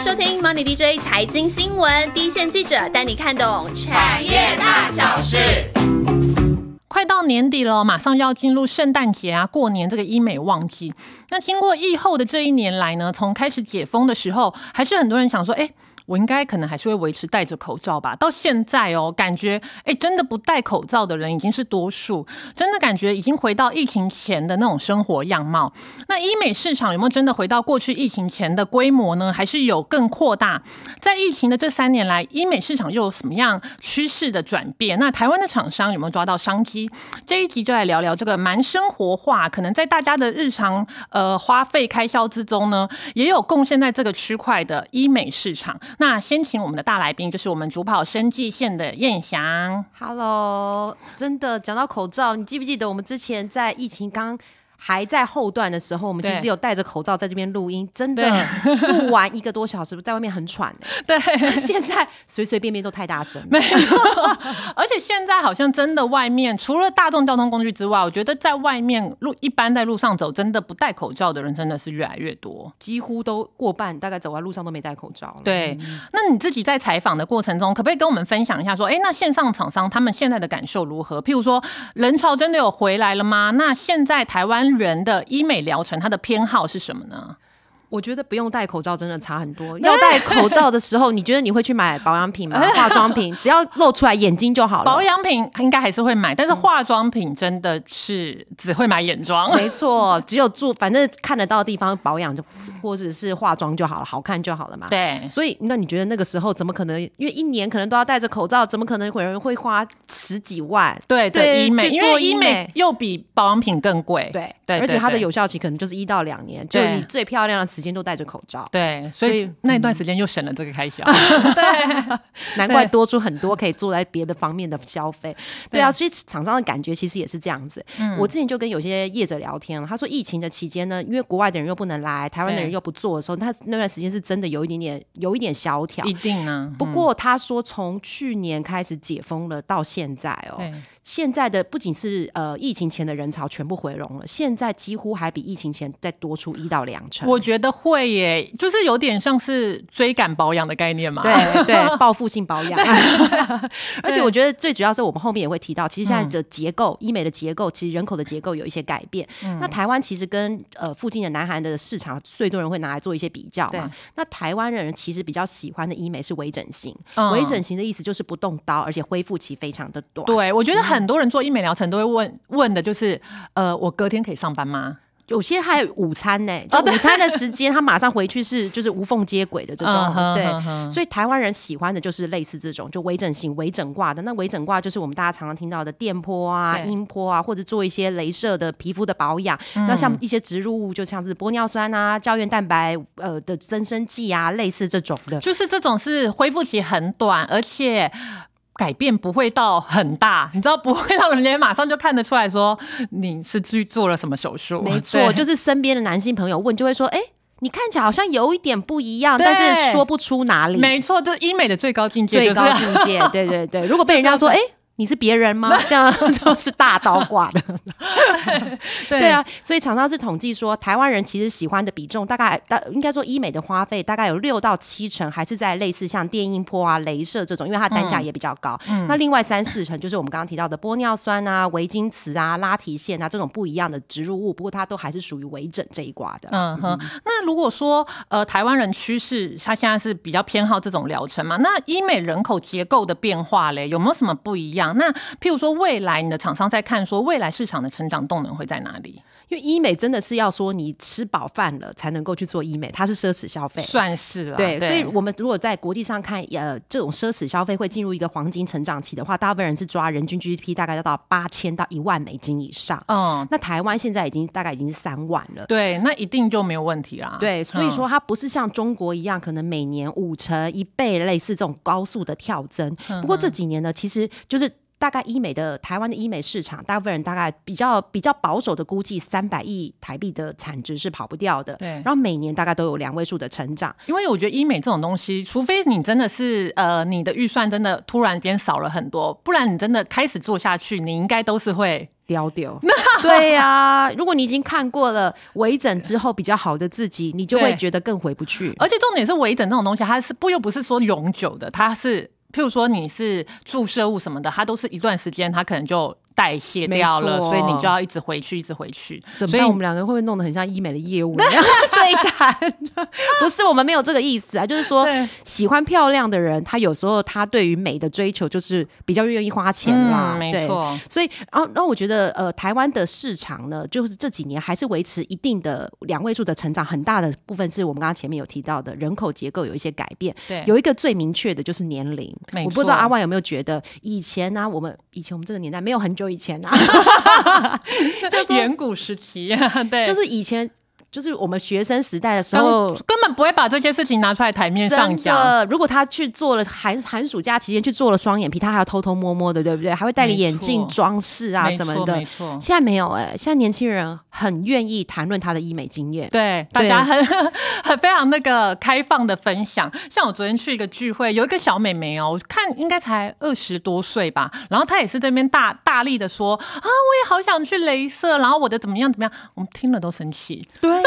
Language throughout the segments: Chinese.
收听 Money DJ 财经新闻，第一线记者带你看懂产业大小事。快到年底了，马上就要进入圣诞节啊，过年这个医美旺季。那经过疫后的这一年来呢，从开始解封的时候，还是很多人想说，哎。我应该可能还是会维持戴着口罩吧。到现在哦，感觉哎，真的不戴口罩的人已经是多数，真的感觉已经回到疫情前的那种生活样貌。那医美市场有没有真的回到过去疫情前的规模呢？还是有更扩大？在疫情的这三年来，医美市场又有什么样趋势的转变？那台湾的厂商有没有抓到商机？这一集就来聊聊这个蛮生活化，可能在大家的日常呃花费开销之中呢，也有贡献在这个区块的医美市场。那先请我们的大来宾，就是我们主跑生计线的燕翔。Hello，真的讲到口罩，你记不记得我们之前在疫情刚。还在后段的时候，我们其实有戴着口罩在这边录音，真的录完一个多小时，在外面很喘哎。对，现在随随便便都太大声，没有。而且现在好像真的外面，除了大众交通工具之外，我觉得在外面路一般在路上走，真的不戴口罩的人真的是越来越多，几乎都过半，大概走在路上都没戴口罩。对，那你自己在采访的过程中，可不可以跟我们分享一下，说，哎，那线上厂商他们现在的感受如何？譬如说，人潮真的有回来了吗？那现在台湾。人的医美疗程，他的偏好是什么呢？我觉得不用戴口罩真的差很多。要戴口罩的时候，你觉得你会去买保养品吗？化妆品只要露出来眼睛就好了。保养品应该还是会买，但是化妆品真的是只会买眼妆。没错，只有住反正看得到的地方保养就。或者是化妆就好了，好看就好了嘛。对，所以那你觉得那个时候怎么可能？因为一年可能都要戴着口罩，怎么可能有人会花十几万？对对，医美因为医美又比保养品更贵，对对，而且它的有效期可能就是一到两年，就你最漂亮的时间都戴着口罩。对，所以那一段时间又省了这个开销 对，难怪多出很多可以做在别的方面的消费。对啊，所以厂商的感觉其实也是这样子。我之前就跟有些业者聊天，他说疫情的期间呢，因为国外的人又不能来，台湾的人。又不做的时候，他那段时间是真的有一点点，有一点萧条，一定啊。不过他说从去年开始解封了到现在哦。现在的不仅是呃疫情前的人潮全部回笼了，现在几乎还比疫情前再多出一到两成。我觉得会耶，就是有点像是追赶保养的概念嘛。对对，报复性保养。而且我觉得最主要是我们后面也会提到，其实现在的结构医美的结构，其实人口的结构有一些改变。那台湾其实跟呃附近的南韩的市场，最多人会拿来做一些比较嘛。那台湾人其实比较喜欢的医美是微整形，微整形的意思就是不动刀，而且恢复期非常的短。对我觉得很。很多人做医美疗程都会问问的，就是呃，我隔天可以上班吗？有些还午餐呢，就午餐的时间他马上回去是就是无缝接轨的这种，对？所以台湾人喜欢的就是类似这种，就微整形、微整挂的。那微整挂就是我们大家常常听到的电波啊、音波啊，或者做一些镭射的皮肤的保养。那像一些植入物，就像是玻尿酸啊、胶原蛋白呃的增生剂啊，类似这种的。就是这种是恢复期很短，而且。改变不会到很大，你知道不会让人家马上就看得出来说你是去做了什么手术。没错，就是身边的男性朋友问就会说，哎，你看起来好像有一点不一样，但是说不出哪里。没错，这是医美的最高境界。最高境界，对对对。如果被人家说，哎。你是别人吗？这样就 是大刀挂的，对啊，所以厂商是统计说，台湾人其实喜欢的比重大概大，应该说医美的花费大概有六到七成还是在类似像电音波啊、镭射这种，因为它单价也比较高。那另外三四成就是我们刚刚提到的玻尿酸啊、维金瓷啊、拉提线啊这种不一样的植入物，不过它都还是属于微整这一挂的。嗯哼，那如果说呃台湾人趋势，他现在是比较偏好这种疗程嘛？那医美人口结构的变化嘞，有没有什么不一样？那譬如说，未来你的厂商在看说，未来市场的成长动能会在哪里？因为医美真的是要说你吃饱饭了才能够去做医美，它是奢侈消费，算是了。对，所以我们如果在国际上看，呃，这种奢侈消费会进入一个黄金成长期的话，大部分人是抓人均 GDP 大概要到八千到一万美金以上。嗯，那台湾现在已经大概已经是三万了。对，那一定就没有问题啦。对，所以说它不是像中国一样，可能每年五成一倍类似这种高速的跳增。不过这几年呢，其实就是。大概医美的台湾的医美市场，大部分人大概比较比较保守的估计，三百亿台币的产值是跑不掉的。对，然后每年大概都有两位数的成长。因为我觉得医美这种东西，除非你真的是呃你的预算真的突然间少了很多，不然你真的开始做下去，你应该都是会丢丢。对呀，如果你已经看过了微整之后比较好的自己，你就会觉得更回不去。而且重点是微整这种东西，它是不又不是说永久的，它是。譬如说你是注射物什么的，它都是一段时间，它可能就。代谢掉了，所以你就要一直回去，一直回去。怎么样？我们两个人会不会弄得很像医美的业务 对谈？不是，我们没有这个意思啊，就是说喜欢漂亮的人，他有时候他对于美的追求就是比较愿意花钱啦。没错，所以然后那我觉得呃，台湾的市场呢，就是这几年还是维持一定的两位数的成长，很大的部分是我们刚刚前面有提到的人口结构有一些改变。对，有一个最明确的就是年龄。我不知道阿万有没有觉得以前呢，我们以前我们这个年代没有很久。以前啊，就是远古时期，对，就是以前。就是我们学生时代的时候，根本不会把这些事情拿出来台面上讲。如果他去做了寒寒暑假期间去做了双眼皮，他还要偷偷摸摸的，对不对？还会戴个眼镜装饰啊什么的。现在没有哎，现在年轻人很愿意谈论他的医美经验。对，大家很 很非常那个开放的分享。像我昨天去一个聚会，有一个小美眉哦，我看应该才二十多岁吧，然后她也是这边大大力的说啊，我也好想去镭射，然后我的怎么样怎么样，我们听了都生气。对。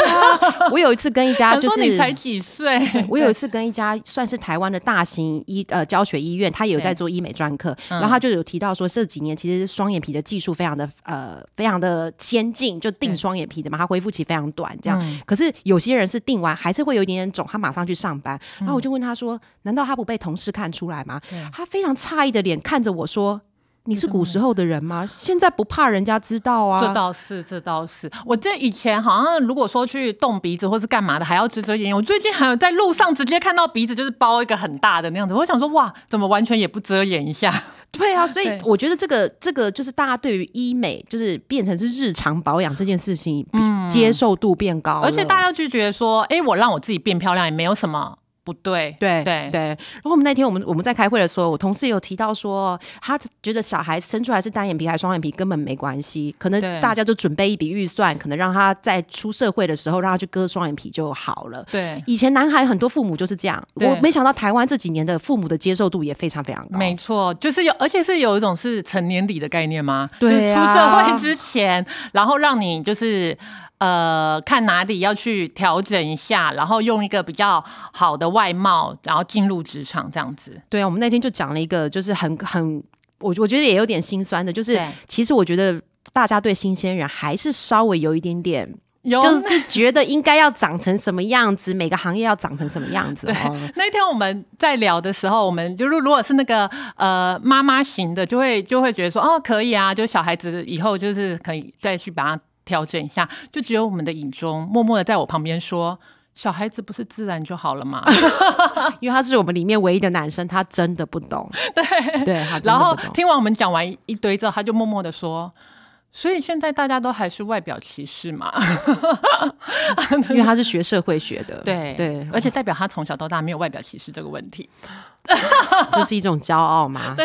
我有一次跟一家，就是你才几岁？我有一次跟一家算是台湾的大型医呃教学医院，他也有在做医美专科，然后他就有提到说，这几年其实双眼皮的技术非常的呃非常的先进，就定双眼皮的嘛，它恢复期非常短。这样，可是有些人是定完还是会有一点点肿，他马上去上班，然后我就问他说，难道他不被同事看出来吗？他非常诧异的脸看着我说。你是古时候的人吗？现在不怕人家知道啊？这倒是，这倒是。我这以前好像如果说去动鼻子或是干嘛的，还要遮遮掩掩。我最近还有在路上直接看到鼻子，就是包一个很大的那样子。我想说，哇，怎么完全也不遮掩一下？对啊，所以我觉得这个这个就是大家对于医美，就是变成是日常保养这件事情，接受度变高。而且大家就觉得说，哎，我让我自己变漂亮也没有什么。不对，对对对。然后我们那天我们我们在开会的时候，我同事有提到说，他觉得小孩子生出来是单眼皮还是双眼皮根本没关系，可能大家就准备一笔预算，可能让他在出社会的时候让他去割双眼皮就好了。对，以前男孩很多父母就是这样，我没想到台湾这几年的父母的接受度也非常非常高。没错，就是有，而且是有一种是成年礼的概念吗？对，出社会之前，然后让你就是。呃，看哪里要去调整一下，然后用一个比较好的外貌，然后进入职场这样子。对啊，我们那天就讲了一个，就是很很，我我觉得也有点心酸的，就是其实我觉得大家对新鲜人还是稍微有一点点，就是觉得应该要长成什么样子，每个行业要长成什么样子。对，那天我们在聊的时候，我们就如果是那个呃妈妈型的，就会就会觉得说哦可以啊，就小孩子以后就是可以再去把他。调整一下，就只有我们的影中默默的在我旁边说：“小孩子不是自然就好了嘛？” 因为他是我们里面唯一的男生，他真的不懂。对对，然后听完我们讲完一堆之后，他就默默的说。所以现在大家都还是外表歧视嘛，因为他是学社会学的，对对，而且代表他从小到大没有外表歧视这个问题，这是一种骄傲嘛。对，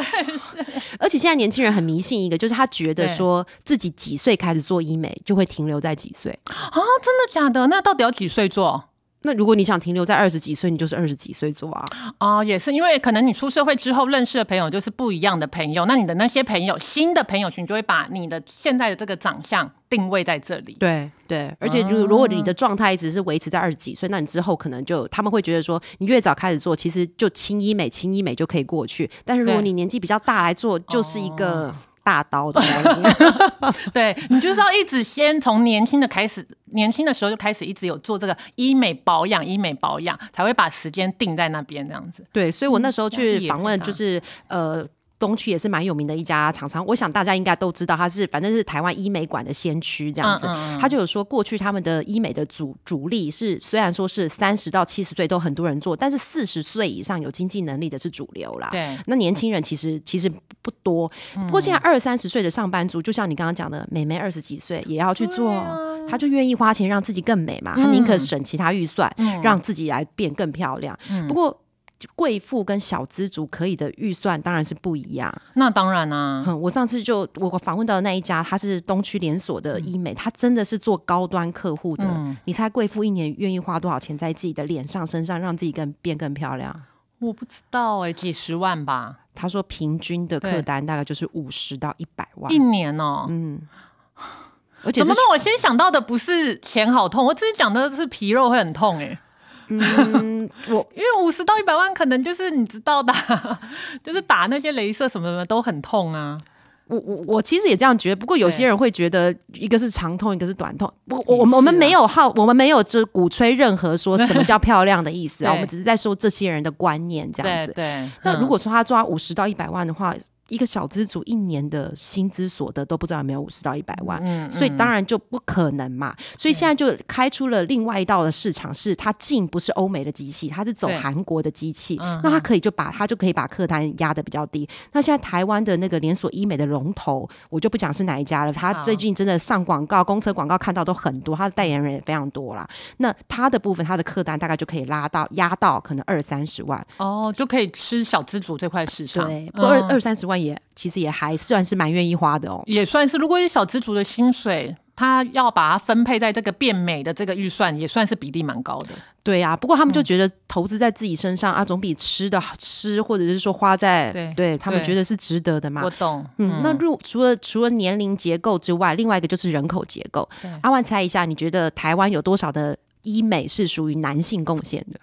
而且现在年轻人很迷信一个，就是他觉得说自己几岁开始做医美，就会停留在几岁啊？真的假的？那到底要几岁做？那如果你想停留在二十几岁，你就是二十几岁做啊。哦，也是因为可能你出社会之后认识的朋友就是不一样的朋友，那你的那些朋友，新的朋友群就会把你的现在的这个长相定位在这里。对对，而且如如果你的状态一直是维持在二十几岁，那你之后可能就他们会觉得说，你越早开始做，其实就轻医美，轻医美就可以过去。但是如果你年纪比较大来做，就是一个。大刀的 对，你就是要一直先从年轻的开始，年轻的时候就开始一直有做这个医美保养，医美保养才会把时间定在那边这样子。对，所以我那时候去访问就是呃。东区也是蛮有名的一家厂商，我想大家应该都知道，它是反正是台湾医美馆的先驱这样子。他就有说，过去他们的医美的主主力是，虽然说是三十到七十岁都很多人做，但是四十岁以上有经济能力的是主流啦。对，那年轻人其实其实不多。不过现在二三十岁的上班族，就像你刚刚讲的，美眉二十几岁也要去做，他就愿意花钱让自己更美嘛，他宁可省其他预算，让自己来变更漂亮。不过。贵妇跟小资族可以的预算当然是不一样，那当然啊。我上次就我访问到的那一家，他是东区连锁的医美，他真的是做高端客户的。你猜贵妇一年愿意花多少钱在自己的脸上身上，让自己更变更漂亮？我不知道诶，几十万吧。他说平均的客单大概就是五十到一百万一年哦。嗯，而且怎么都我先想到的不是钱好痛，我之前讲的是皮肉会很痛诶。嗯，我 因为五十到一百万，可能就是你知道的，就是打那些镭射什么什么都很痛啊。我我我其实也这样觉得，不过有些人会觉得一个是长痛，一个是短痛。我我我们没有好，我们没有就鼓吹任何说什么 叫漂亮的意思啊，我们只是在说这些人的观念这样子。对，那如果说他抓五十到一百万的话。一个小资组一年的薪资所得都不知道有没有五十到一百万，所以当然就不可能嘛。所以现在就开出了另外一道的市场，是他进不是欧美的机器，他是走韩国的机器，那他可以就把他就可以把客单压的比较低。那现在台湾的那个连锁医美的龙头，我就不讲是哪一家了，他最近真的上广告、公车广告看到都很多，他的代言人也非常多啦。那他的部分，他的客单大概就可以拉到压到可能二三十万哦，就可以吃小资组这块市场，对，二二三十万。也其实也还算是蛮愿意花的哦，也算是。如果有小资族的薪水，他要把它分配在这个变美的这个预算，也算是比例蛮高的。对呀，不过他们就觉得投资在自己身上啊，总比吃的吃或者是说花在对他们觉得是值得的嘛。我懂。嗯，那入除了除了年龄结构之外，另外一个就是人口结构。阿万猜一下，你觉得台湾有多少的医美是属于男性贡献的？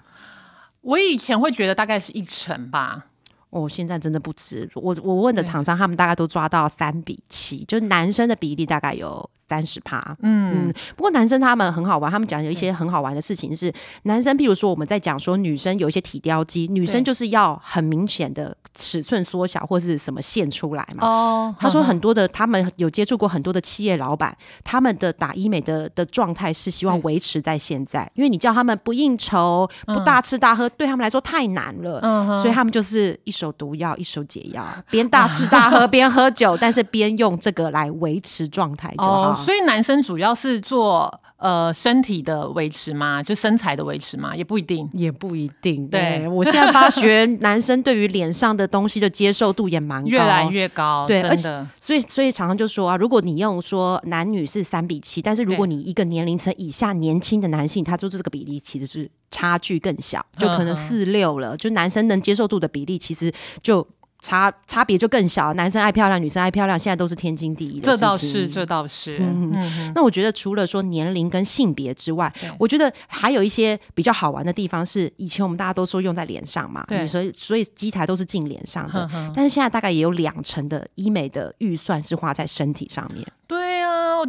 我以前会觉得大概是一成吧。哦，现在真的不止。我我问的厂商，他们大概都抓到三比七，就男生的比例大概有。三十趴，嗯嗯。不过男生他们很好玩，他们讲有一些很好玩的事情是，男生譬如说我们在讲说女生有一些体雕肌，女生就是要很明显的尺寸缩小或是什么线出来嘛。哦。他说很多的他们有接触过很多的企业老板，他们的打医美的的状态是希望维持在现在，因为你叫他们不应酬、不大吃大喝，对他们来说太难了。嗯。所以他们就是一手毒药，一手解药，边大吃大喝 边喝酒，但是边用这个来维持状态就好。所以男生主要是做呃身体的维持嘛，就身材的维持嘛，也不一定，也不一定。对，我现在发觉男生对于脸上的东西的接受度也蛮高，越来越高。对，而且所以所以常常就说啊，如果你用说男女是三比七，但是如果你一个年龄层以下年轻的男性，他做出这个比例其实是差距更小，就可能四六了。就男生能接受度的比例其实就。差差别就更小，男生爱漂亮，女生爱漂亮，现在都是天经地义的。这倒是，这倒是。嗯那我觉得除了说年龄跟性别之外，我觉得还有一些比较好玩的地方是，以前我们大家都说用在脸上嘛，对，所以所以机台都是进脸上的，但是现在大概也有两成的医美的预算是花在身体上面。对。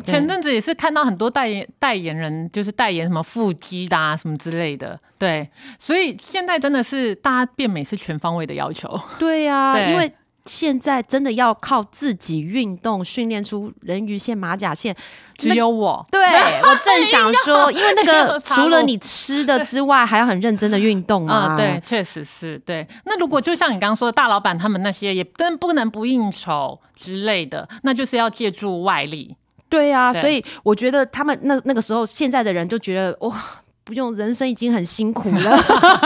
前阵子也是看到很多代言代言人，就是代言什么腹肌的啊，什么之类的。对，所以现在真的是大家变美是全方位的要求。对啊，因为现在真的要靠自己运动训练出人鱼线、马甲线，只有我。对，我正想 说，因为那个除了你吃的之外，还要很认真的运动啊。对，确实是对。那如果就像你刚刚说，大老板他们那些也真不能不应酬之类的，那就是要借助外力。对啊，所以我觉得他们那那个时候，现在的人就觉得哇，不用，人生已经很辛苦了，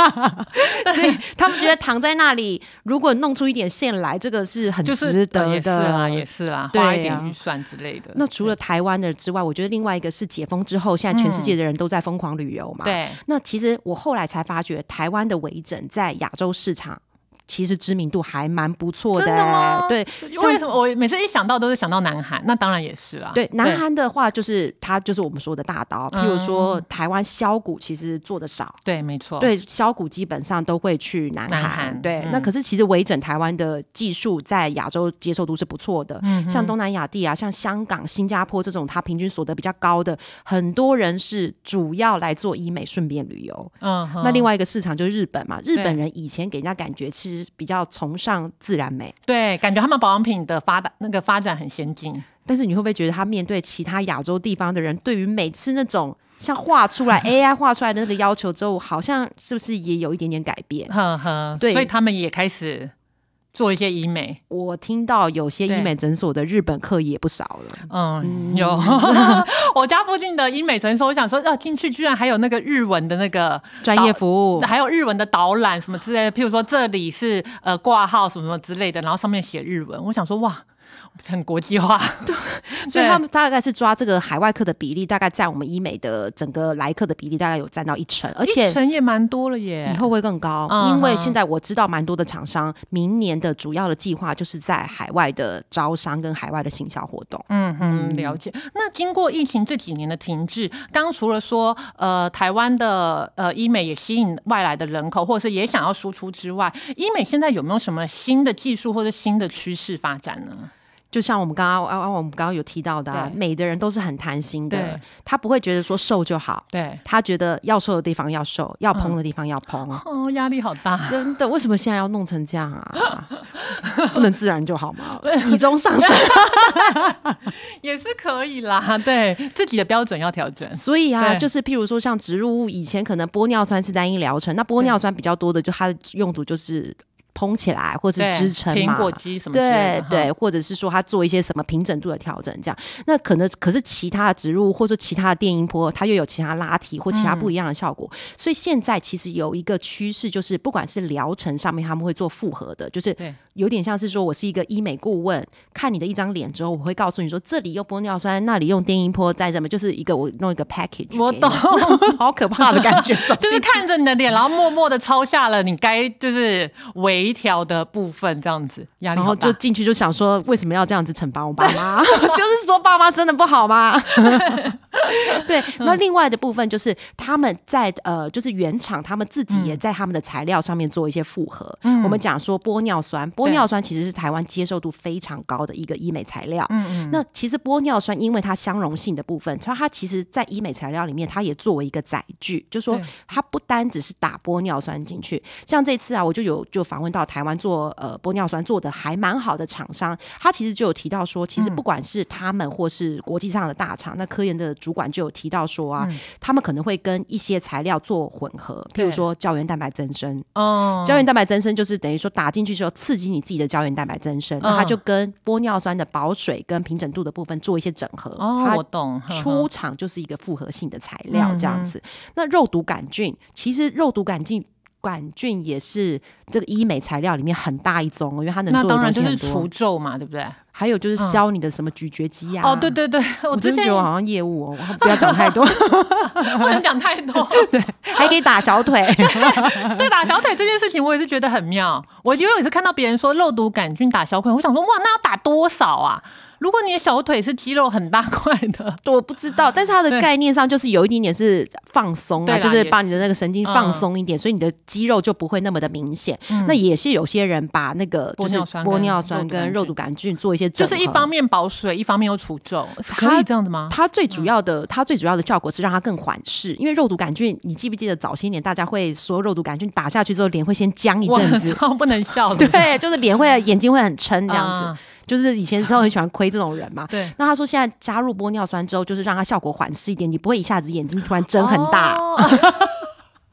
所以他们觉得躺在那里，如果弄出一点线来，这个是很值得的。也是啊，也是啊，花一点预算之类的。那除了台湾的之外，我觉得另外一个是解封之后，现在全世界的人都在疯狂旅游嘛。对，那其实我后来才发觉，台湾的微整在亚洲市场。其实知名度还蛮不错的，对。为什么我每次一想到都是想到南韩？那当然也是啦。对南韩的话，就是它就是我们说的大刀，比如说台湾削骨，其实做的少。对，没错。对削骨基本上都会去南韩。对，那可是其实维整台湾的技术在亚洲接受度是不错的。嗯。像东南亚地啊，像香港、新加坡这种，它平均所得比较高的，很多人是主要来做医美，顺便旅游。嗯。那另外一个市场就是日本嘛，日本人以前给人家感觉其实。比较崇尚自然美，对，感觉他们保养品的发达那个发展很先进。但是你会不会觉得他面对其他亚洲地方的人，对于每次那种像画出来 AI 画出来的那个要求之后，好像是不是也有一点点改变？呵呵，对，所以他们也开始。做一些医美，我听到有些医美诊所的日本客也不少了。嗯，有，我家附近的医美诊所，我想说，要进去居然还有那个日文的那个专业服务，还有日文的导览什么之类的。譬如说这里是呃挂号什么什么之类的，然后上面写日文，我想说哇。很国际化，对，所以他们大概是抓这个海外客的比例，大概占我们医美的整个来客的比例，大概有占到一成，而一成也蛮多了耶。以后会更高，因为现在我知道蛮多的厂商，明年的主要的计划就是在海外的招商跟海外的行销活动。嗯嗯，了解。那经过疫情这几年的停滞，刚除了说呃台湾的呃医美也吸引外来的人口，或者是也想要输出之外，医美现在有没有什么新的技术或者新的趋势发展呢？就像我们刚刚啊，我们刚刚有提到的啊，美的人都是很贪心的，他不会觉得说瘦就好，对他觉得要瘦的地方要瘦，要蓬的地方要蓬。哦，压力好大，真的，为什么现在要弄成这样啊？不能自然就好吗？体 重上升也是可以啦，对自己的标准要调整。所以啊，就是譬如说像植入物，以前可能玻尿酸是单一疗程，那玻尿酸比较多的，就它的用途就是。撑起来，或者是支撑嘛？苹果肌什么的。对对，或者是说他做一些什么平整度的调整，这样。那可能可是其他的植入，或者其他的电音波，它又有其他拉提或其他不一样的效果。所以现在其实有一个趋势，就是不管是疗程上面，他们会做复合的，就是。有点像是说我是一个医美顾问，看你的一张脸之后，我会告诉你说这里用玻尿酸，那里用电音波，在什么，就是一个我弄一个 package。我懂，好可怕的感觉，就是看着你的脸，然后默默的抄下了你该就是微调的部分，这样子，然后就进去就想说，为什么要这样子惩罚我爸妈？就是说爸妈生的不好吗？对。那另外的部分就是他们在呃，就是原厂，他们自己也在他们的材料上面做一些复合。嗯，我们讲说玻尿酸玻。尿酸其实是台湾接受度非常高的一个医美材料。嗯嗯。那其实玻尿酸，因为它相容性的部分，它它其实在医美材料里面，它也作为一个载具，就说它不单只是打玻尿酸进去。像这次啊，我就有就访问到台湾做呃玻尿酸做的还蛮好的厂商，他其实就有提到说，其实不管是他们或是国际上的大厂，那科研的主管就有提到说啊，他们可能会跟一些材料做混合，譬如说胶原蛋白增生。哦。胶原蛋白增生就是等于说打进去之后刺激。你自己的胶原蛋白增生，它就跟玻尿酸的保水跟平整度的部分做一些整合，它出厂就是一个复合性的材料这样子。那肉毒杆菌其实肉毒杆菌。杆菌也是这个医美材料里面很大一种，因为它能做那当然就是除皱嘛，对不对？还有就是消你的什么咀嚼肌啊？哦，对对对，我真觉得我好像业务哦，不要讲太多 不能讲太多？对，还可以打小腿，对打小腿这件事情，我也是觉得很妙。我因为我是看到别人说肉毒杆菌打小腿，我想说哇，那要打多少啊？如果你的小腿是肌肉很大块的，我不知道，但是它的概念上就是有一点点是放松啊，就是把你的那个神经放松一点，所以你的肌肉就不会那么的明显。那也是有些人把那个就是玻尿酸跟肉毒杆菌做一些，就是一方面保水，一方面又除皱，可以这样子吗？它最主要的，它最主要的效果是让它更缓释，因为肉毒杆菌，你记不记得早些年大家会说肉毒杆菌打下去之后脸会先僵一阵子，不能笑，对，就是脸会眼睛会很撑这样子。就是以前时候很喜欢亏这种人嘛，对。那他说现在加入玻尿酸之后，就是让它效果缓释一点，你不会一下子眼睛突然睁很大。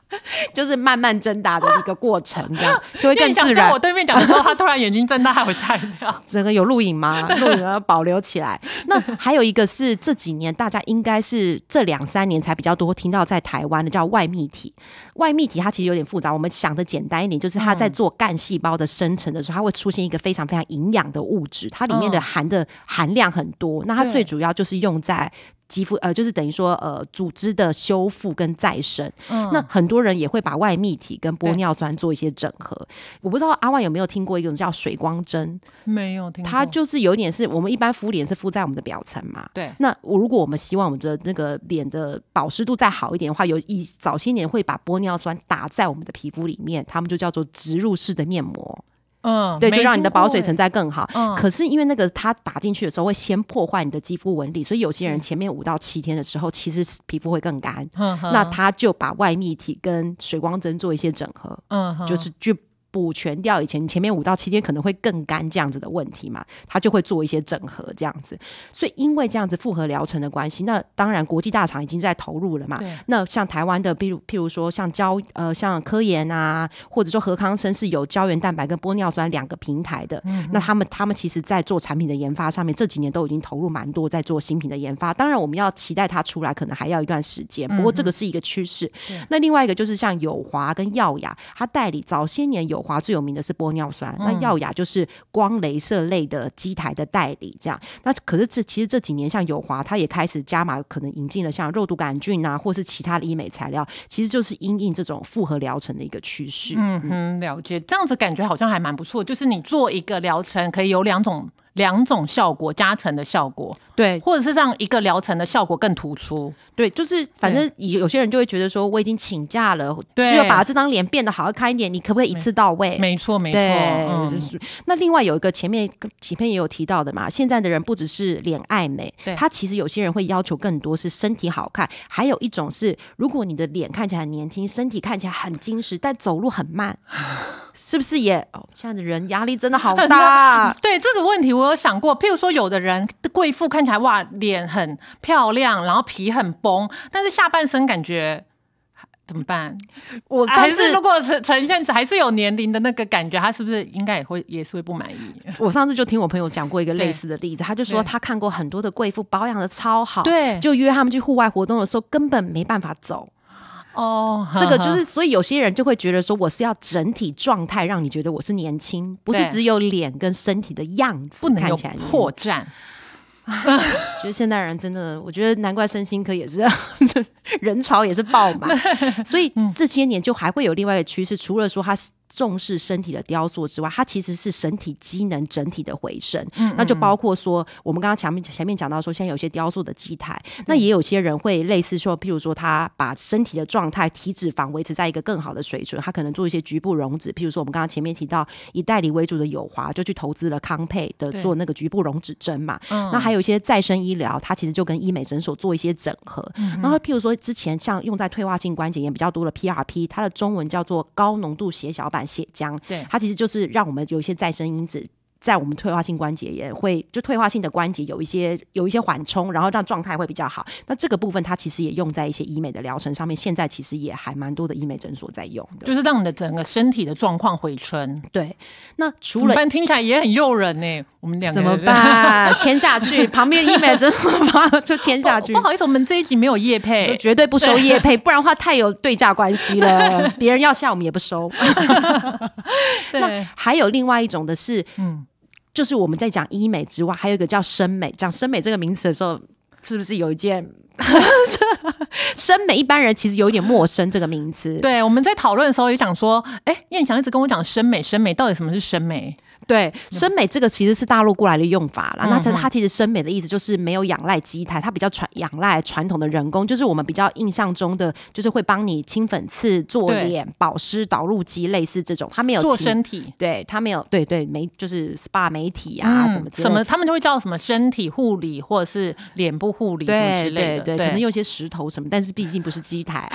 就是慢慢睁大的一个过程，这样 就会更自然。我对面讲的时候，他突然眼睛睁大，我吓一跳。整个有录影吗？录影要保留起来。那还有一个是这几年大家应该是这两三年才比较多听到，在台湾的叫外泌体。外泌体它其实有点复杂，我们想的简单一点，就是它在做干细胞的生成的时候，它会出现一个非常非常营养的物质，它里面的含的含量很多。那它最主要就是用在。肌肤呃，就是等于说呃，组织的修复跟再生。嗯，那很多人也会把外泌体跟玻尿酸做一些整合。我不知道阿万有没有听过一种叫水光针？没有，它就是有点是我们一般敷脸是敷在我们的表层嘛。对。那我如果我们希望我们的那个脸的保湿度再好一点的话，有一早些年会把玻尿酸打在我们的皮肤里面，他们就叫做植入式的面膜。嗯，对，就让你的保水层在更好。可是因为那个它打进去的时候会先破坏你的肌肤纹理，所以有些人前面五到七天的时候，其实皮肤会更干。那他就把外泌体跟水光针做一些整合，嗯，就是就。补全掉以前前面五到七天可能会更干这样子的问题嘛，他就会做一些整合这样子，所以因为这样子复合疗程的关系，那当然国际大厂已经在投入了嘛。那像台湾的，比如譬如说像胶呃像科研啊，或者说何康生是有胶原蛋白跟玻尿酸两个平台的，那他们他们其实在做产品的研发上面这几年都已经投入蛮多，在做新品的研发。当然我们要期待它出来，可能还要一段时间。不过这个是一个趋势。那另外一个就是像友华跟耀雅，它代理早些年有。华最有名的是玻尿酸，那耀雅就是光镭射类的机台的代理，这样。那可是这其实这几年，像友华，它也开始加码，可能引进了像肉毒杆菌啊，或是其他的医美材料，其实就是因应这种复合疗程的一个趋势。嗯哼，了解，这样子感觉好像还蛮不错，就是你做一个疗程可以有两种。两种效果加成的效果，对，或者是让一个疗程的效果更突出，对，就是反正有有些人就会觉得说，我已经请假了，对，就要把这张脸变得好看一点，你可不可以一次到位？没错，没错。嗯、那另外有一个前面前面也有提到的嘛，现在的人不只是脸爱美，对，他其实有些人会要求更多，是身体好看，还有一种是如果你的脸看起来很年轻，身体看起来很精实，但走路很慢。是不是也哦？现在的人压力真的好大。对这个问题，我有想过。譬如说，有的人贵妇看起来哇，脸很漂亮，然后皮很绷，但是下半身感觉怎么办？我还是如果呈呈现还是有年龄的那个感觉，他是不是应该也会也是会不满意？我上次就听我朋友讲过一个类似的例子，他就说他看过很多的贵妇保养的超好，对，就约他们去户外活动的时候根本没办法走。哦，这个就是，所以有些人就会觉得说，我是要整体状态让你觉得我是年轻，不是只有脸跟身体的样子，看起来破绽。觉得现代人真的，我觉得难怪身心科也是 人潮也是爆满，所以这些年就还会有另外一个趋势，除了说他重视身体的雕塑之外，它其实是身体机能整体的回升。嗯，那就包括说，我们刚刚前面前面讲到说，现在有些雕塑的机台，那也有些人会类似说，譬如说他把身体的状态、体脂肪维持在一个更好的水准，他可能做一些局部溶脂。譬如说我们刚刚前面提到，以代理为主的友华就去投资了康配的做那个局部溶脂针嘛。嗯，那还有一些再生医疗，它其实就跟医美诊所做一些整合。然后譬如说之前像用在退化性关节炎比较多的 PRP，它的中文叫做高浓度血小板。血浆，对它其实就是让我们有一些再生因子。在我们退化性关节也会就退化性的关节有一些有一些缓冲，然后让状态会比较好。那这个部分它其实也用在一些医美的疗程上面。现在其实也还蛮多的医美诊所在用的，就是让你的整个身体的状况回春。对，那除了听起来也很诱人呢。我们两怎么办？签下去，旁边医美诊所吧，就签下去。不好意思，我们这一集没有叶配，绝对不收叶配，不然话太有对价关系了。别人要下我们也不收。那还有另外一种的是，嗯。就是我们在讲医美之外，还有一个叫生美。讲生美这个名词的时候，是不是有一件 生美？一般人其实有点陌生这个名词。对，我们在讨论的时候也想说，哎，燕翔一直跟我讲生美，生美到底什么是生美？对，生美这个其实是大陆过来的用法啦，那其实它其实生美的意思就是没有仰赖机台，它比较传仰赖传统的人工，就是我们比较印象中的，就是会帮你清粉刺、做脸、保湿、导入机类似这种。它没有做身体，对它没有对对没就是 SPA 媒体啊什么什么，他们就会叫什么身体护理或者是脸部护理什么之类的，可能用些石头什么，但是毕竟不是机台，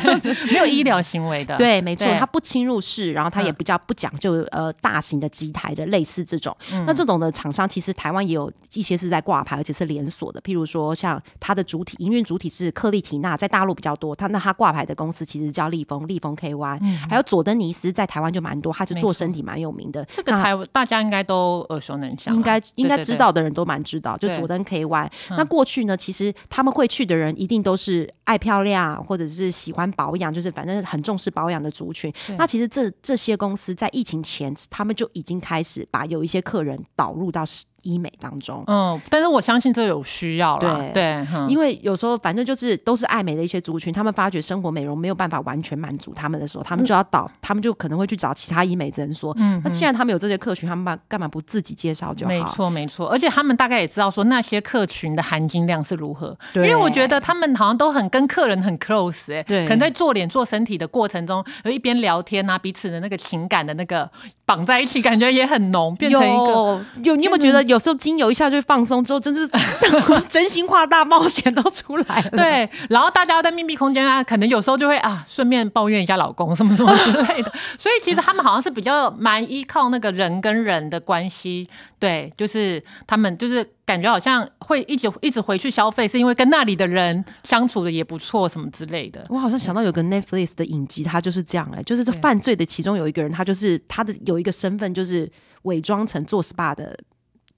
没有医疗行为的。对，没错，它不侵入式，然后它也比较不讲究呃大型的机台。类似这种，那这种的厂商其实台湾也有一些是在挂牌，而且是连锁的。譬如说，像它的主体营运主体是克丽缇娜，在大陆比较多。它那它挂牌的公司其实叫丽丰，丽丰 K Y，还有佐登尼斯在台湾就蛮多，它是做身体蛮有名的。这个台大家应该都耳熟能详，应该应该知道的人都蛮知道。就佐登 K Y，那过去呢，其实他们会去的人一定都是爱漂亮或者是喜欢保养，就是反正很重视保养的族群。那其实这这些公司在疫情前，他们就已经开始。是把有一些客人导入到医美当中，嗯，但是我相信这有需要了，对，因为有时候反正就是都是爱美的一些族群，他们发觉生活美容没有办法完全满足他们的时候，他们就要倒。他们就可能会去找其他医美诊所。嗯，那既然他们有这些客群，他们干嘛不自己介绍就好？没错，没错。而且他们大概也知道说那些客群的含金量是如何，因为我觉得他们好像都很跟客人很 close 哎，可能在做脸做身体的过程中，有一边聊天啊，彼此的那个情感的那个绑在一起，感觉也很浓，变成一个有你有没有觉得？有时候精油一下就放松之后，真是 真心话大冒险都出来了。对，然后大家在密闭空间啊，可能有时候就会啊，顺便抱怨一下老公什么什么之类的。所以其实他们好像是比较蛮依靠那个人跟人的关系。对，就是他们就是感觉好像会一起一直回去消费，是因为跟那里的人相处的也不错什么之类的。我好像想到有个 Netflix 的影集，它就是这样哎，就是这犯罪的其中有一个人，他就是他的有一个身份就是伪装成做 SPA 的。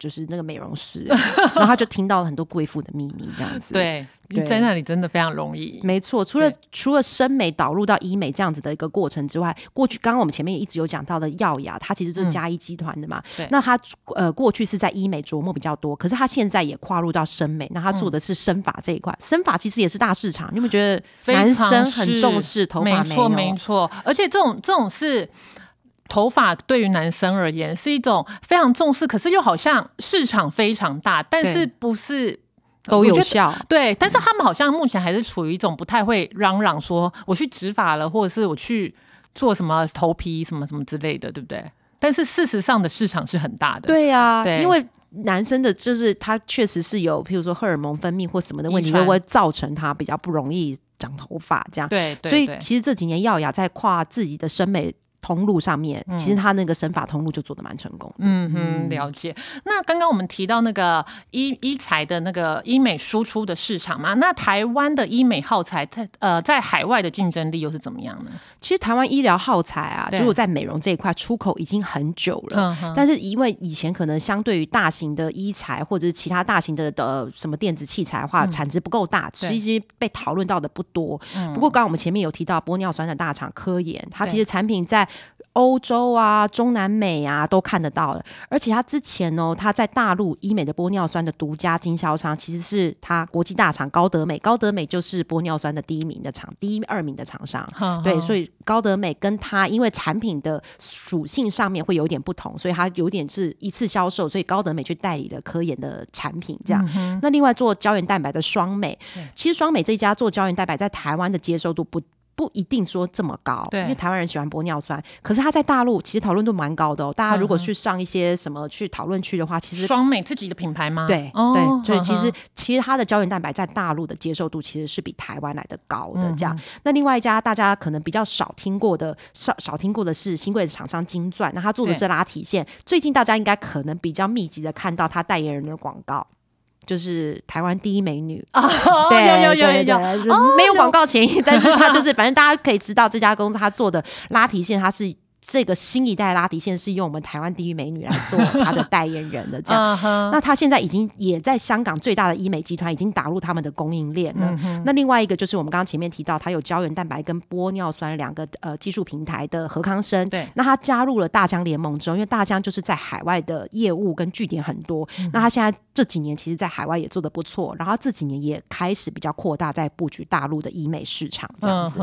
就是那个美容师，然后他就听到了很多贵妇的秘密，这样子。对，在那里真的非常容易。没错，除了除了生美导入到医美这样子的一个过程之外，过去刚刚我们前面也一直有讲到的耀雅，它其实就是嘉一集团的嘛。那他呃过去是在医美琢磨比较多，可是他现在也跨入到生美，那他做的是生发这一块。生发其实也是大市场，你有没有觉得男生很重视头发？没错，没错。而且这种这种是。头发对于男生而言是一种非常重视，可是又好像市场非常大，但是不是都有效？对，但是他们好像目前还是处于一种不太会嚷嚷说我去植发了，或者是我去做什么头皮什么什么之类的，对不对？但是事实上的市场是很大的。对呀，因为男生的就是他确实是有，譬如说荷尔蒙分泌或什么的问题，就会造成他比较不容易长头发这样。对对，所以其实这几年耀雅在跨自己的审美。通路上面，其实他那个神法通路就做的蛮成功。嗯哼，了解。那刚刚我们提到那个医医材的那个医美输出的市场嘛，那台湾的医美耗材，它呃在海外的竞争力又是怎么样呢？其实台湾医疗耗材啊，就是在美容这一块出口已经很久了，但是因为以前可能相对于大型的医材或者是其他大型的的什么电子器材的话，产值不够大，其实被讨论到的不多。不过刚刚我们前面有提到玻尿酸的大厂科研，它其实产品在欧洲啊、中南美啊都看得到了，而且他之前哦，他在大陆医美的玻尿酸的独家经销商，其实是他国际大厂高德美，高德美就是玻尿酸的第一名的厂，第一二名的厂商。对，所以高德美跟他因为产品的属性上面会有点不同，所以它有点是一次销售，所以高德美去代理了科研的产品这样。那另外做胶原蛋白的双美，其实双美这一家做胶原蛋白在台湾的接受度不。不一定说这么高，对，因为台湾人喜欢玻尿酸，可是他在大陆其实讨论度蛮高的。哦。大家如果去上一些什么去讨论区的话，其实双美自己的品牌吗？对对，所以其实其实它的胶原蛋白在大陆的接受度其实是比台湾来的高的。这样，那另外一家大家可能比较少听过的少少听过的是新贵的厂商金钻，那他做的是拉提线，最近大家应该可能比较密集的看到他代言人的广告。就是台湾第一美女啊，对对对有，没有广告前，但是他就是，反正大家可以知道这家公司他做的拉提线，他是。这个新一代拉迪现在是用我们台湾地一美女来做他的代言人的这样，那他现在已经也在香港最大的医美集团已经打入他们的供应链了。那另外一个就是我们刚刚前面提到，它有胶原蛋白跟玻尿酸两个呃技术平台的何康生。对，那她加入了大疆联盟之后，因为大疆就是在海外的业务跟据点很多，那她现在这几年其实，在海外也做的不错，然后这几年也开始比较扩大在布局大陆的医美市场这样子。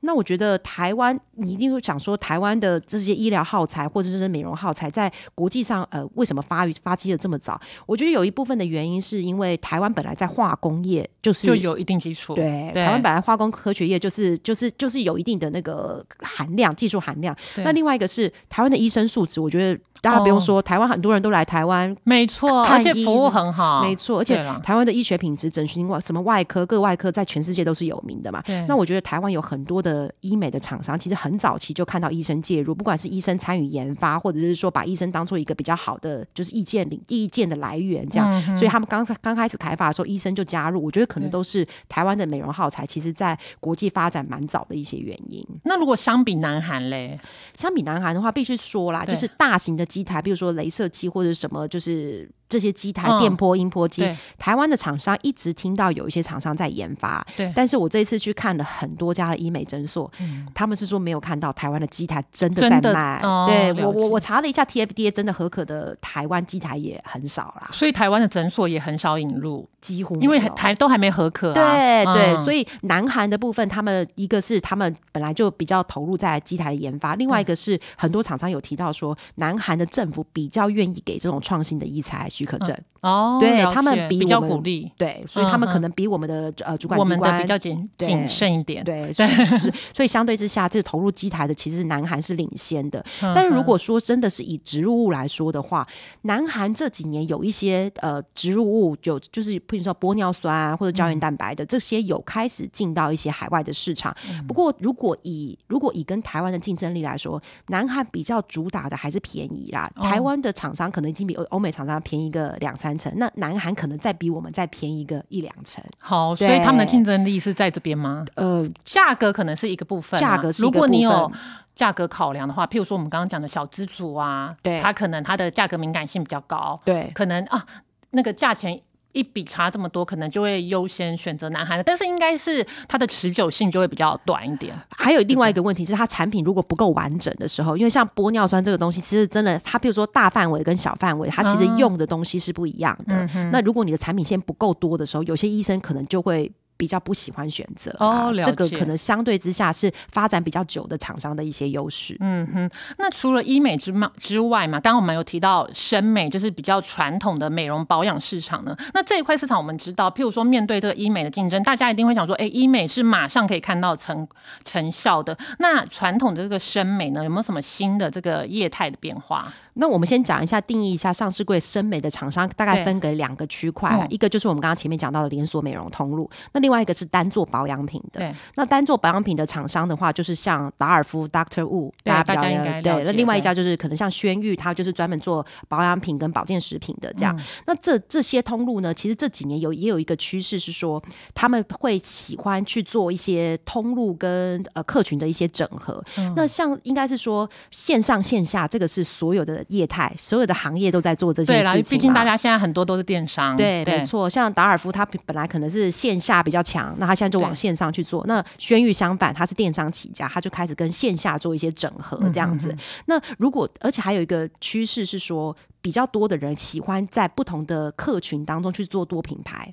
那我觉得台湾，你一定会想说，台湾的这些医疗耗材或者这些美容耗材在国际上，呃，为什么发发迹的这么早？我觉得有一部分的原因是因为台湾本来在化工业就是就有一定基础，对，台湾本来化工科学业就是就是就是有一定的那个含量、技术含量。那另外一个是台湾的医生素质，我觉得大家不用说，台湾很多人都来台湾，没错，而且服务很好，没错。而且台湾的医学品质，整形外什么外科各外科在全世界都是有名的嘛。那我觉得台湾有很多的。的医美的厂商其实很早期就看到医生介入，不管是医生参与研发，或者是说把医生当做一个比较好的就是意见领意见的来源，这样。所以他们刚才刚开始开发的时候，医生就加入。我觉得可能都是台湾的美容耗材，其实，在国际发展蛮早的一些原因。那如果相比南韩嘞，相比南韩的话，必须说啦，就是大型的机台，比如说镭射机或者什么，就是。这些机台电波、音波机，台湾的厂商一直听到有一些厂商在研发。对。但是我这次去看了很多家的医美诊所，他们是说没有看到台湾的机台真的在卖。对，我我我查了一下 T F D A 真的合可的台湾机台也很少啦。所以台湾的诊所也很少引入，几乎因为台都还没合可。对对，所以南韩的部分，他们一个是他们本来就比较投入在机台的研发，另外一个是很多厂商有提到说，南韩的政府比较愿意给这种创新的医材。许可证哦，对他们比比较鼓励，对，所以他们可能比我们的呃主管机关比较谨谨慎一点，对，所以相对之下，这投入机台的其实南韩是领先的。但是如果说真的是以植入物来说的话，南韩这几年有一些呃植入物，就就是比如说玻尿酸啊或者胶原蛋白的这些，有开始进到一些海外的市场。不过如果以如果以跟台湾的竞争力来说，南韩比较主打的还是便宜啦，台湾的厂商可能已经比欧欧美厂商便宜。个两三成，那南韩可能再比我们再便宜个一两成。好，所以他们的竞争力是在这边吗？呃，价格可能是一个部分，价格。如果你有价格考量的话，譬如说我们刚刚讲的小资主啊，对，他可能他的价格敏感性比较高，对，可能啊那个价钱。一笔差这么多，可能就会优先选择男孩的，但是应该是它的持久性就会比较短一点。还有另外一个问题是它产品如果不够完整的时候，因为像玻尿酸这个东西，其实真的，它比如说大范围跟小范围，它其实用的东西是不一样的。那如果你的产品线不够多的时候，有些医生可能就会。比较不喜欢选择哦，了解这个可能相对之下是发展比较久的厂商的一些优势。嗯哼，那除了医美之外之外嘛，刚刚我们有提到生美，就是比较传统的美容保养市场呢。那这一块市场我们知道，譬如说面对这个医美的竞争，大家一定会想说，哎，医美是马上可以看到成成效的。那传统的这个生美呢，有没有什么新的这个业态的变化？那我们先讲一下，定义一下上市柜生美的厂商，大概分给两个区块，一个就是我们刚刚前面讲到的连锁美容通路，那另外一个是单做保养品的。对。那单做保养品的厂商的话，就是像达尔夫 Doctor Wu 大家应该对，那另外一家就是可能像轩玉，它就是专门做保养品跟保健食品的这样。那这这些通路呢，其实这几年有也有一个趋势是说，他们会喜欢去做一些通路跟呃客群的一些整合。那像应该是说线上线下，这个是所有的。业态，所有的行业都在做这件事情。对啦，毕竟大家现在很多都是电商。对，没错，像达尔夫他本来可能是线下比较强，那他现在就往线上去做。那轩玉相反，他是电商起家，他就开始跟线下做一些整合，这样子。那如果，而且还有一个趋势是说，比较多的人喜欢在不同的客群当中去做多品牌。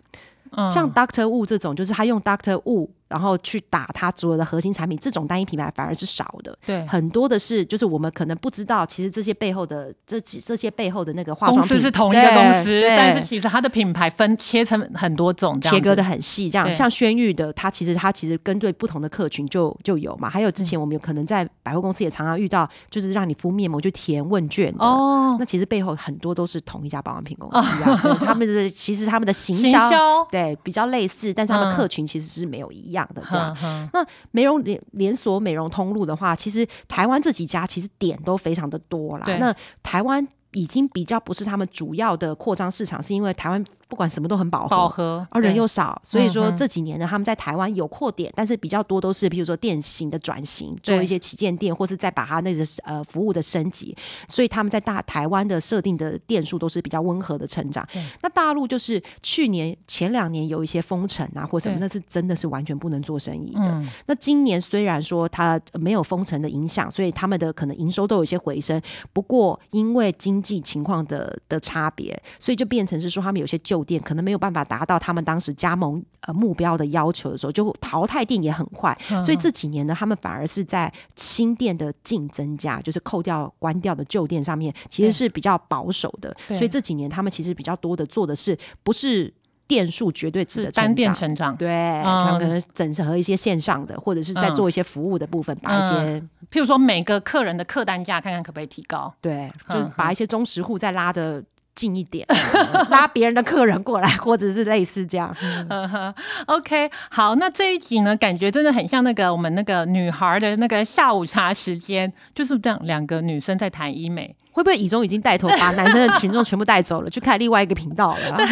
像 Doctor Wu 这种，就是他用 Doctor Wu 然后去打他所有的核心产品，这种单一品牌反而是少的。对，很多的是就是我们可能不知道，其实这些背后的这几这些背后的那个化妆师是同一个公司，但是其实它的品牌分切成很多种，切割的很细。这样，像轩玉的，它其实它其实针对不同的客群就就有嘛。还有之前我们有可能在百货公司也常常遇到，就是让你敷面膜就填问卷哦。那其实背后很多都是同一家保养品公司啊，他们的其实他们的行销。对，比较类似，但是他们客群其实是没有一样的这样。那美容连连锁美容通路的话，其实台湾这几家其实点都非常的多啦。那台湾已经比较不是他们主要的扩张市场，是因为台湾。不管什么都很饱和，饱和啊人又少，所以说这几年呢，他们在台湾有扩点，但是比较多都是比如说店型的转型，做一些旗舰店，或是再把它那个呃服务的升级，所以他们在大台湾的设定的店数都是比较温和的成长。那大陆就是去年前两年有一些封城啊或什么，那是真的是完全不能做生意的。那今年虽然说它没有封城的影响，所以他们的可能营收都有一些回升。不过因为经济情况的的差别，所以就变成是说他们有些旧店可能没有办法达到他们当时加盟呃目标的要求的时候，就淘汰店也很快，所以这几年呢，他们反而是在新店的净增加，就是扣掉关掉的旧店上面，其实是比较保守的。所以这几年他们其实比较多的做的是不是店数绝对值的单店成长，对，他们可能整合一些线上的，或者是在做一些服务的部分，把一些，譬如说每个客人的客单价，看看可不可以提高，对，就把一些忠实户再拉的。近一点，拉别人的客人过来，或者是类似这样。嗯哼，OK，好，那这一集呢，感觉真的很像那个我们那个女孩的那个下午茶时间，就是这样两个女生在谈医美。会不会以中已经带头把男生的群众全部带走了，去看另外一个频道了？对，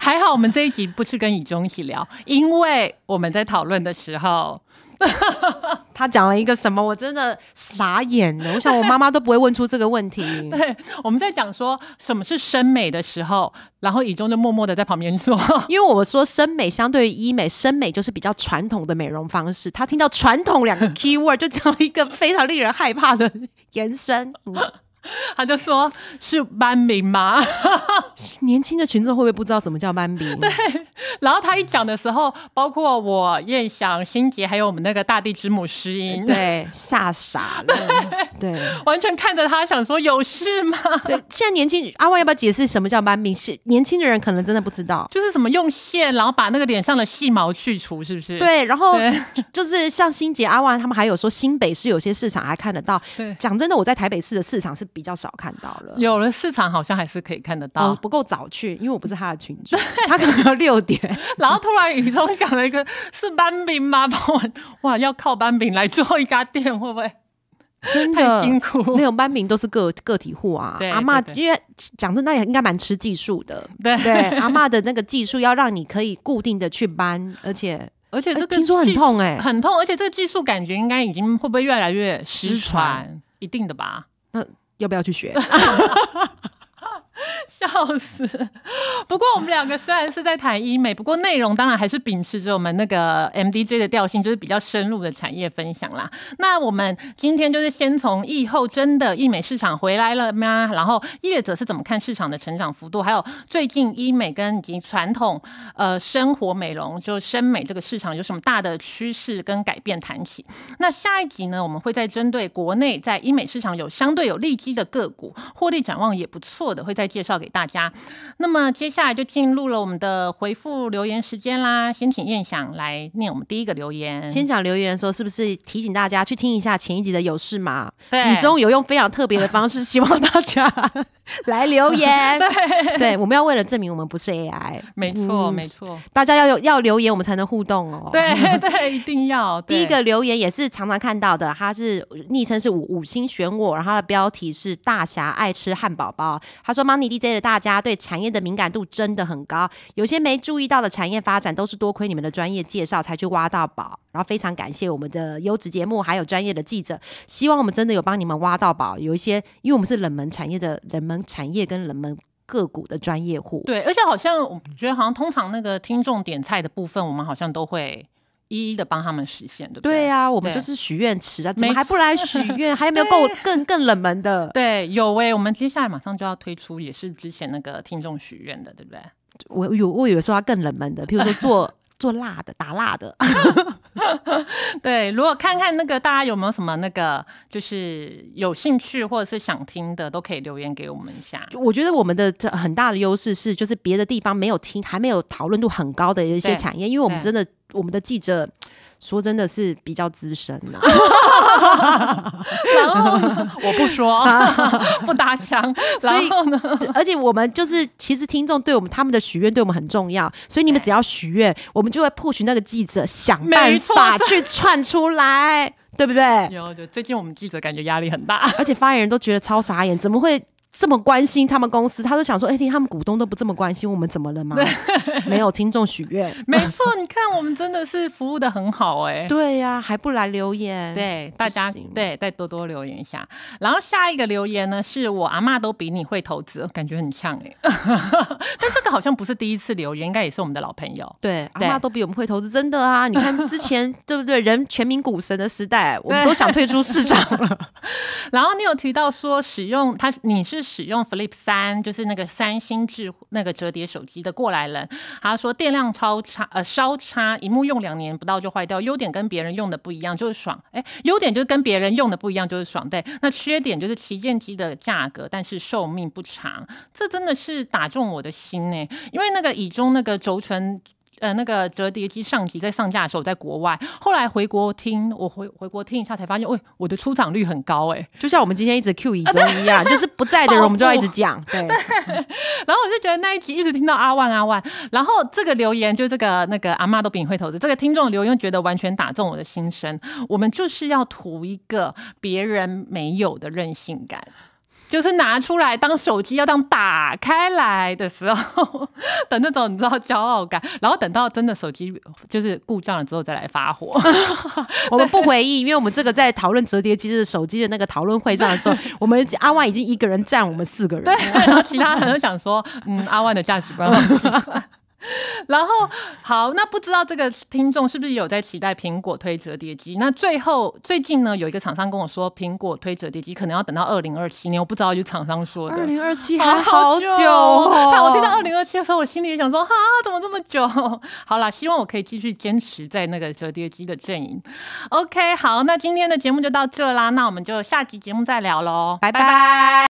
还好我们这一集不是跟以中一起聊，因为我们在讨论的时候。他讲了一个什么？我真的傻眼了。我想我妈妈都不会问出这个问题。对，我们在讲说什么是生美的时候，然后雨中就默默的在旁边做。因为我们说生美相对于医美，生美就是比较传统的美容方式。”他听到“传统”两个 key word，就讲了一个非常令人害怕的盐酸。他就说是班名吗？年轻的群众会不会不知道什么叫班名？对。然后他一讲的时候，包括我、燕翔、心杰，还有我们那个大地之母石英，对，吓傻了。对，完全看着他想说有事吗？对。现在年轻阿万要不要解释什么叫班名？是年轻的人可能真的不知道，就是什么用线，然后把那个脸上的细毛去除，是不是？对。然后就是像心杰、阿万他们还有说，新北市有些市场还看得到。对。讲真的，我在台北市的市场是。比较少看到了，有了市场好像还是可以看得到。不够早去，因为我不是他的群主，他可能要六点。然后突然雨中讲了一个是班饼吗？帮我哇，要靠班饼来最后一家店会不会？真的太辛苦，没有班饼都是个个体户啊。阿妈，因为讲真的，应该蛮吃技术的。对对，阿妈的那个技术要让你可以固定的去搬，而且而且这个听说很痛哎，很痛，而且这个技术感觉应该已经会不会越来越失传，一定的吧？那。要不要去学？笑死！不过我们两个虽然是在谈医美，不过内容当然还是秉持着我们那个 M D J 的调性，就是比较深入的产业分享啦。那我们今天就是先从疫后真的医美市场回来了吗？然后业者是怎么看市场的成长幅度？还有最近医美跟以及传统呃生活美容就生美这个市场有什么大的趋势跟改变谈起？那下一集呢，我们会再针对国内在医美市场有相对有利基的个股，获利展望也不错的，会在。再介绍给大家，那么接下来就进入了我们的回复留言时间啦。先请燕想来念我们第一个留言。先讲留言的时候，是不是提醒大家去听一下前一集的有事吗？对，你中有用非常特别的方式，希望大家。来留言，对，我们要为了证明我们不是 AI，没错没错，大家要有要留言，我们才能互动哦。对 对，一定要。第一个留言也是常常看到的，他是昵称是五五星选我，然后他的标题是大侠爱吃汉堡包。他说：money DJ 的大家对产业的敏感度真的很高，有些没注意到的产业发展都是多亏你们的专业介绍才去挖到宝。然后非常感谢我们的优质节目还有专业的记者，希望我们真的有帮你们挖到宝。有一些，因为我们是冷门产业的人们。产业跟冷门个股的专业户，对，而且好像我觉得好像通常那个听众点菜的部分，我们好像都会一一的帮他们实现，对不对？对呀，我们就是许愿池啊，怎么还不来许愿？还有没有够更更冷门的？对，有哎，我们接下来马上就要推出，也是之前那个听众许愿的，对不对？我有，我以为说他更冷门的，譬如说做。做辣的，打辣的。对，如果看看那个大家有没有什么那个，就是有兴趣或者是想听的，都可以留言给我们一下。我觉得我们的这很大的优势是，就是别的地方没有听，还没有讨论度很高的一些产业，因为我们真的。我们的记者说真的是比较资深了，然后 我不说 不打响，所以而且我们就是其实听众对我们他们的许愿对我们很重要，所以你们只要许愿，我们就会 push 那个记者想办法去串出来，对不对？有，最近我们记者感觉压力很大，而且发言人都觉得超傻眼，怎么会？这么关心他们公司，他都想说：哎，连他们股东都不这么关心，我们怎么了吗？没有听众许愿，没错，你看我们真的是服务的很好哎。对呀，还不来留言？对，大家对再多多留言一下。然后下一个留言呢，是我阿妈都比你会投资，感觉很像哎。但这个好像不是第一次留言，应该也是我们的老朋友。对，阿妈都比我们会投资，真的啊！你看之前 对不对？人全民股神的时代，我们都想退出市场了。然后你有提到说使用他，你是。使用 Flip 三就是那个三星智那个折叠手机的过来人，他说电量超差呃稍差，一目用两年不到就坏掉。优点跟别人用的不一样，就是爽哎。优点就是跟别人用的不一样，就是爽。对，那缺点就是旗舰机的价格，但是寿命不长。这真的是打中我的心哎，因为那个以中那个轴承。呃，那个折叠机上集在上架的时候在国外，后来回国听我回回国听一下，才发现，喂，我的出场率很高，哎，就像我们今天一直 Q u e 一样，就是不在的人，我们就要一直讲，对。然后我就觉得那一集一直听到阿万阿万，然后这个留言就这个那个阿妈都你会投资，这个听众留言觉得完全打中我的心声，我们就是要图一个别人没有的任性感。就是拿出来当手机，要当打开来的时候 的那种，你知道骄傲感。然后等到真的手机就是故障了之后，再来发火。我们不回忆，因为我们这个在讨论折叠机的手机的那个讨论会上的时候，我们阿万已经一个人占我们四个人，对，然后其他人都想说，嗯，阿万的价值观。然后好，那不知道这个听众是不是有在期待苹果推折叠机？那最后最近呢，有一个厂商跟我说，苹果推折叠机可能要等到二零二七年。我不知道，就厂商说的。二零二七还好久。但我听到二零二七的时候，我心里也想说，哈，怎么这么久？好啦，希望我可以继续坚持在那个折叠机的阵营。OK，好，那今天的节目就到这啦，那我们就下集节目再聊喽，拜拜。